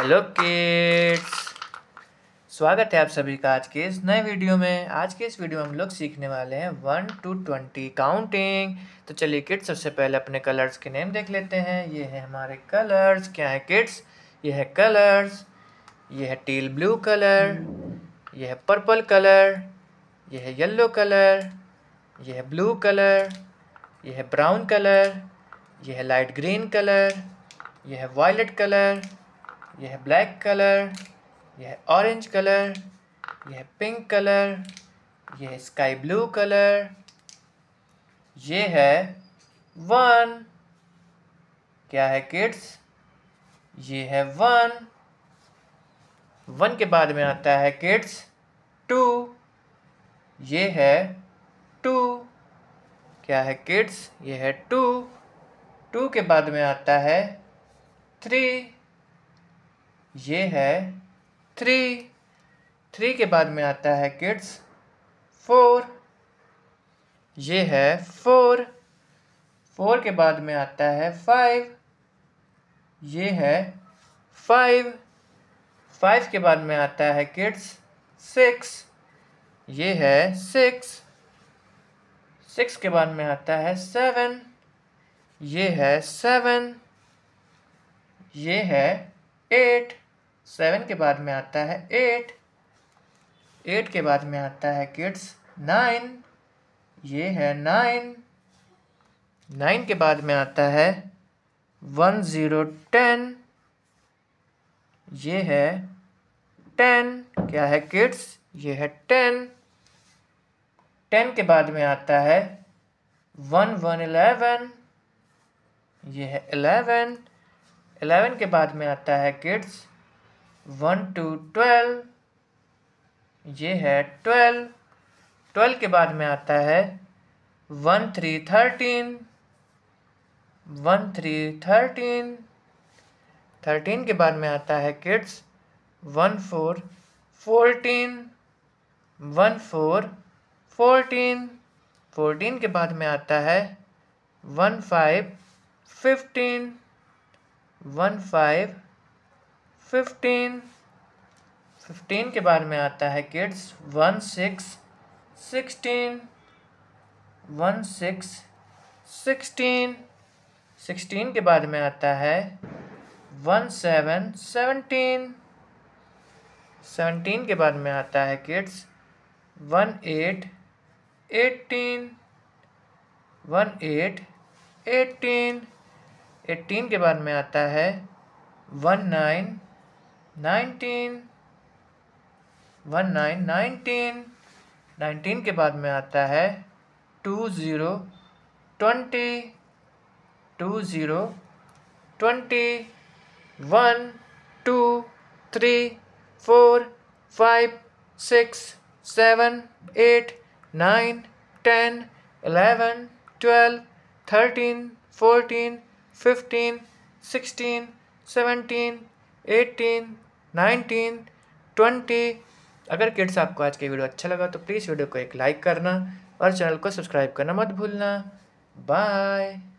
hello kids स्वागत है आप सभी का आज के इस नए वीडियो में आज के इस वीडियो में हम लोग सीखने वाले हैं वन टू ट्वेंटी काउंटिंग तो चलिए किड्स सबसे पहले अपने कलर्स के नेम देख लेते हैं ये है हमारे कलर्स क्या है किड्स ये है कलर्स ये है टील ब्लू कलर यह है पर्पल कलर यह है येल्लो कलर यह है ब्लू कलर यह है ब्राउन कलर यह है लाइट ग्रीन कलर यह है वायलेट कलर यह है ब्लैक कलर यह है ऑरेंज कलर यह है पिंक कलर यह है स्काई ब्लू कलर ये है वन क्या है किड्स ये है वन वन के बाद में आता है किड्स टू ये है टू क्या है किड्स ये है टू टू के बाद में आता है थ्री ये है थ्री थ्री के बाद में आता है किड्स फोर ये है फोर फोर के बाद में आता है फाइव ये है फाइव फाइव के बाद में आता है किड्स सिक्स ये है सिक्स सिक्स के बाद में आता है सेवन ये है सेवन ये है एट सेवन के बाद में आता है एट एट के बाद में आता है किड्स नाइन ये है नाइन नाइन के बाद में आता है वन ज़ीरो टेन ये है टेन क्या है किड्स ये है टेन टेन के बाद में आता है वन वन इलेवन ये है इलेवन एलेवन के बाद में आता है किड्स वन टू ट्वेल्व ये है ट्वेल्व ट्वेल्व के बाद में आता है one three thirteen one three thirteen thirteen के बाद में आता है kids one four fourteen one four fourteen fourteen के बाद में आता है one five fifteen one five fifteen fifteen के बारे में आता है kids one six sixteen one six sixteen sixteen के बाद में आता है वन सेवन सेवनटीन सेवनटीन के बाद में आता है kids one eight eighteen one eight eighteen eighteen के बाद में आता है one nine nineteen one nine nineteen nineteen के बाद में आता है two zero twenty two zero twenty one two three four five six seven eight nine ten eleven twelve thirteen fourteen fifteen sixteen seventeen eighteen nineteen twenty अगर kids आपको आज की video अच्छा लगा तो प्लीज़ वीडियो को एक लाइक करना और चैनल को सब्सक्राइब करना मत भूलना बाय